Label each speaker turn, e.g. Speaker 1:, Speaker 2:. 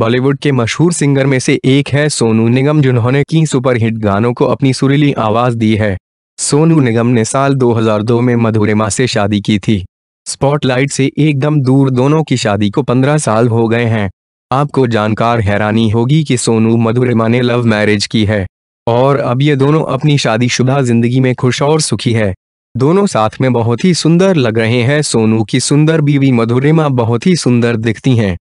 Speaker 1: बॉलीवुड के मशहूर सिंगर में से एक है सोनू निगम जिन्होंने की सुपरहिट गानों को अपनी सुरीली आवाज दी है सोनू निगम ने साल 2002 में मधुरिमा से शादी की थी स्पॉटलाइट से एकदम दूर दोनों की शादी को 15 साल हो गए हैं आपको जानकार हैरानी होगी कि सोनू मधुरिमा ने लव मैरिज की है और अब ये दोनों अपनी शादीशुदा जिंदगी में खुश और सुखी है दोनों साथ में बहुत ही सुंदर लग रहे हैं सोनू की सुंदर बीवी मधुरिमा बहुत ही सुंदर
Speaker 2: दिखती हैं